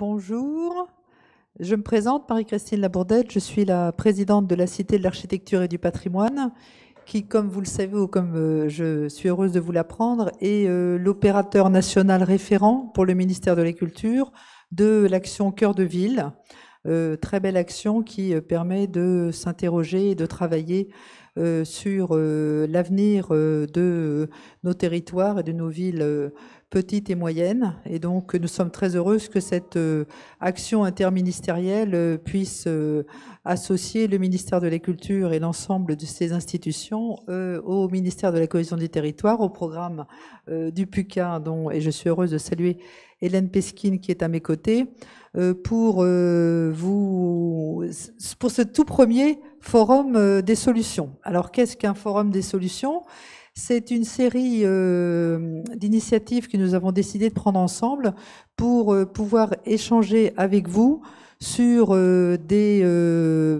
Bonjour, je me présente Marie-Christine Labourdette, je suis la présidente de la Cité de l'Architecture et du Patrimoine, qui, comme vous le savez ou comme euh, je suis heureuse de vous l'apprendre, est euh, l'opérateur national référent pour le ministère de la Culture de l'action Cœur de Ville. Euh, très belle action qui permet de s'interroger et de travailler sur l'avenir de nos territoires et de nos villes petite et moyenne, Et donc, nous sommes très heureuses que cette euh, action interministérielle euh, puisse euh, associer le ministère de la Culture et l'ensemble de ses institutions au ministère de la Cohésion du territoire, au programme du PUCA, dont, et je suis heureuse de saluer Hélène Peskin qui est à mes côtés, pour, vous, pour ce tout premier forum des solutions. Alors, qu'est-ce qu'un forum des solutions c'est une série euh, d'initiatives que nous avons décidé de prendre ensemble pour euh, pouvoir échanger avec vous sur euh, des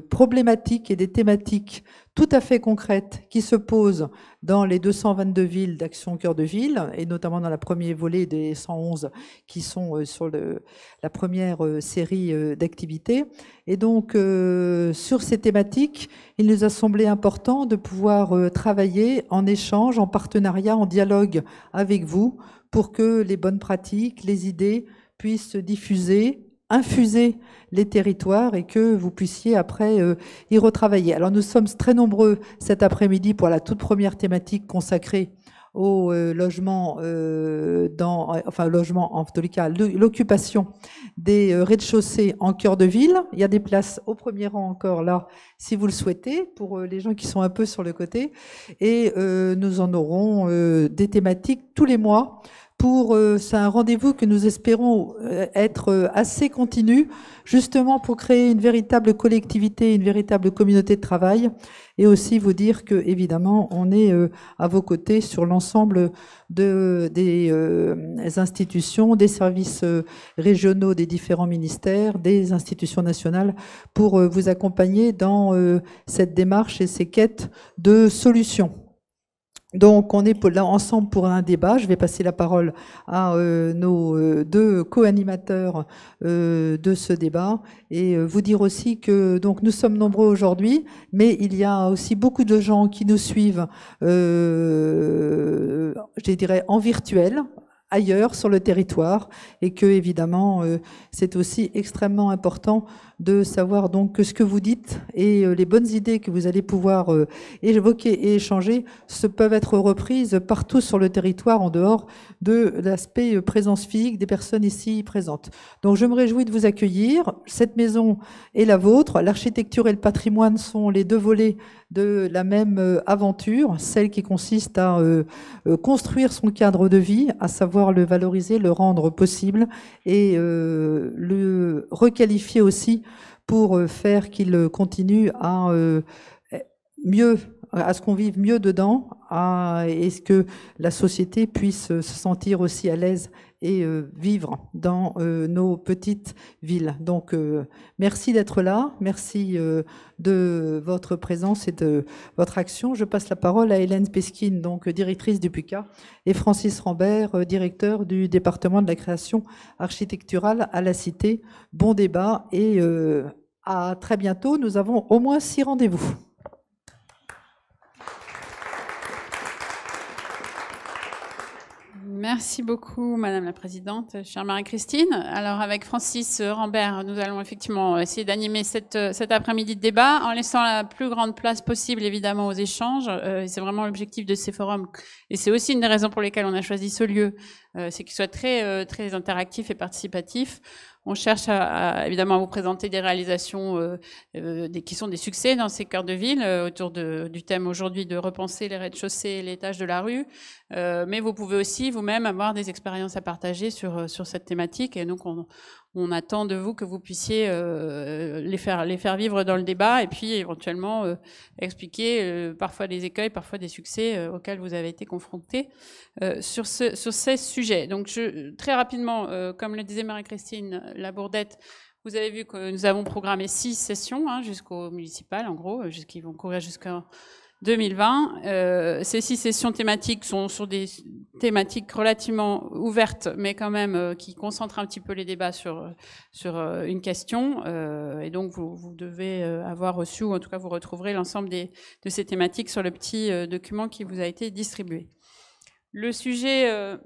problématiques et des thématiques tout à fait concrètes qui se posent dans les 222 villes d'Action Cœur de Ville, et notamment dans la première volée des 111 qui sont euh, sur le, la première euh, série euh, d'activités. Et donc, sur ces thématiques, il nous a semblé important de pouvoir travailler en échange, en partenariat, en dialogue avec vous pour que les bonnes pratiques, les idées puissent se diffuser infuser les territoires et que vous puissiez après euh, y retravailler. Alors nous sommes très nombreux cet après-midi pour la toute première thématique consacrée au euh, logement euh, dans enfin logement en tous l'occupation des rez-de-chaussée en cœur de ville il y a des places au premier rang encore là si vous le souhaitez pour les gens qui sont un peu sur le côté et nous en aurons des thématiques tous les mois pour euh, c'est un rendez-vous que nous espérons euh, être euh, assez continu, justement pour créer une véritable collectivité, une véritable communauté de travail, et aussi vous dire que évidemment on est à vos côtés sur l'ensemble des institutions, des services régionaux, des différents ministères, des institutions nationales, pour vous accompagner dans cette démarche et ces quêtes de solutions. Donc, on est là ensemble pour un débat. Je vais passer la parole à euh, nos euh, deux co-animateurs euh, de ce débat et vous dire aussi que donc nous sommes nombreux aujourd'hui, mais il y a aussi beaucoup de gens qui nous suivent, je dirais en virtuel, ailleurs sur le territoire et que évidemment euh, c'est aussi extrêmement important de savoir donc que ce que vous dites et euh, les bonnes idées que vous allez pouvoir euh, évoquer et échanger se peuvent être reprises partout sur le territoire en dehors de l'aspect présence physique des personnes ici présentes. Donc je me réjouis de vous accueillir. Cette maison est la vôtre. L'architecture et le patrimoine sont les deux volets de la même aventure, celle qui consiste à construire son cadre de vie, à savoir le valoriser, le rendre possible et euh, le requalifier aussi pour euh, faire qu'il continue à euh, mieux à ce qu'on vive mieux dedans, à, est ce que la société puisse se sentir aussi à l'aise et euh, vivre dans euh, nos petites villes. Donc, euh, merci d'être là, merci de votre présence et de votre action. Je passe la parole à Hélène Peskin, donc directrice du PUCA, et Francis Rambert, directeur du département de la création architecturale à la Cité. Bon débat et à très bientôt. Nous avons au moins six rendez-vous. Merci beaucoup, Madame la Présidente, chère Marie-Christine. Alors, avec Francis Rambert, nous allons effectivement essayer d'animer cet après-midi de débat en laissant la plus grande place possible, évidemment, aux échanges. Euh, c'est vraiment l'objectif de ces forums. Et c'est aussi une des raisons pour lesquelles on a choisi ce lieu euh, c'est qu'il soit très, euh, très interactif et participatif. On cherche évidemment à vous présenter des réalisations euh, des, qui sont des succès dans ces cœurs de ville, autour du thème aujourd'hui de repenser les rez-de-chaussée et les de la rue. mais vous pouvez aussi vous-même avoir des expériences à partager sur, sur cette thématique. Et donc, on, attend de vous que vous puissiez les, faire, les faire vivre dans le débat et puis éventuellement expliquer parfois des écueils, parfois des succès auxquels vous avez été confrontés sur, ce, sur ces sujets donc, je, très rapidement, euh, comme le disait Marie-Christine Labourdette, vous avez vu que nous avons programmé six sessions hein, jusqu'au municipal, en gros, euh, qui vont courir jusqu'en 2020. Euh, ces six sessions thématiques sont sur des thématiques relativement ouvertes, mais quand même qui concentrent un petit peu les débats sur sur une question. et donc vous, vous, devez avoir reçu, ou en tout cas vous retrouverez l'ensemble de ces thématiques sur le petit document qui vous a été distribué. Le sujet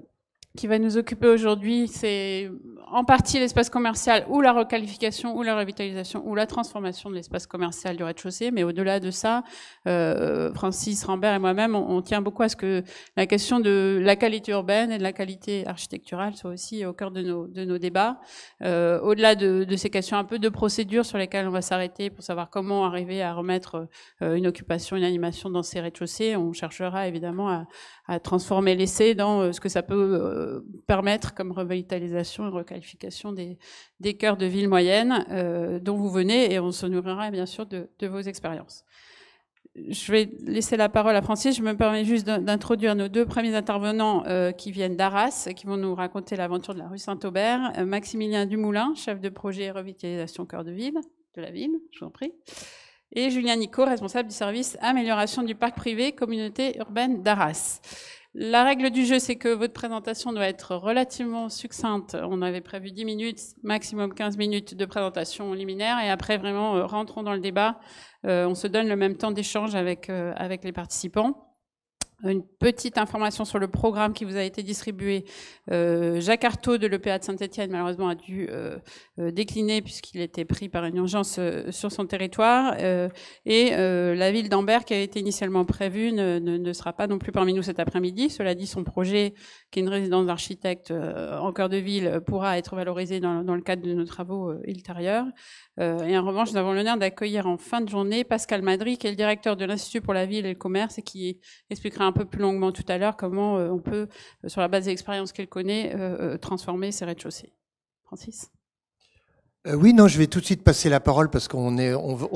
qui va nous occuper aujourd'hui, c'est en partie l'espace commercial ou la requalification ou la revitalisation ou la transformation de l'espace commercial du rez-de-chaussée. Mais au-delà de ça, euh, Francis Rambert et moi-même, on, tient beaucoup à ce que la question de la qualité urbaine et de la qualité architecturale soit aussi au cœur de nos, de nos débats. Euh, au-delà de, ces questions un peu de procédure sur lesquelles on va s'arrêter pour savoir comment arriver à remettre euh, une occupation, une animation dans ces rez-de-chaussée, on cherchera évidemment à, à transformer l'essai dans ce que ça peut permettre comme revitalisation et requalification qualification des, des cœurs de ville moyenne euh, dont vous venez et on se nourrira bien sûr de, vos expériences. Je vais laisser la parole à Francis. Je me permets juste d'introduire nos deux premiers intervenants euh, qui viennent d'Arras, et qui vont nous raconter l'aventure de la rue Saint-Aubert. Euh, Maximilien Dumoulin, chef de projet revitalisation cœur de ville, de la ville, je vous en prie. Et Julien Nico, responsable du service amélioration du parc privé communauté urbaine d'Arras. La règle du jeu, c'est que votre présentation doit être relativement succincte. On avait prévu 10 minutes, maximum 15 minutes de présentation liminaire, et après, vraiment, euh, rentrons dans le débat. Euh, on se donne le même temps d'échange avec, euh, avec les participants une petite information sur le programme qui vous a été distribué. Euh, Jacques Artaud de l'EPA de Saint-Etienne, malheureusement, a dû euh, euh, décliner puisqu'il était pris par une urgence sur son territoire. et la ville d'Ambert, qui a été initialement prévue, ne, sera pas non plus parmi nous cet après-midi. Cela dit, son projet, qui est une résidence d'architecte en cœur de ville, pourra être valorisé dans, dans le cadre de nos travaux ultérieurs. et en revanche, nous avons l'honneur d'accueillir en fin de journée Pascal Madry, qui est le directeur de l'Institut pour la ville et le commerce et qui expliquera un peu plus longuement tout à l'heure comment euh, on peut, euh, sur la base des expériences qu'elle connaît, euh, transformer ces rez-de-chaussée. Francis euh, oui, non, je vais tout de suite passer la parole parce qu'on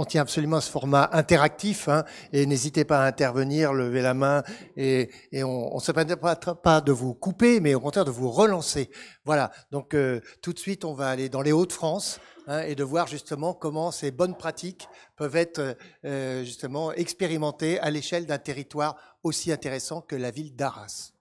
tient absolument à ce format interactif. Hein, et n'hésitez pas à intervenir, lever la main, et, on ne se pas, pas de vous couper, mais au contraire de vous relancer. Voilà. Donc euh, tout de suite, on va aller dans les Hauts-de-France hein, et de voir justement comment ces bonnes pratiques peuvent être euh, justement expérimentées à l'échelle d'un territoire aussi intéressant que la ville d'Arras.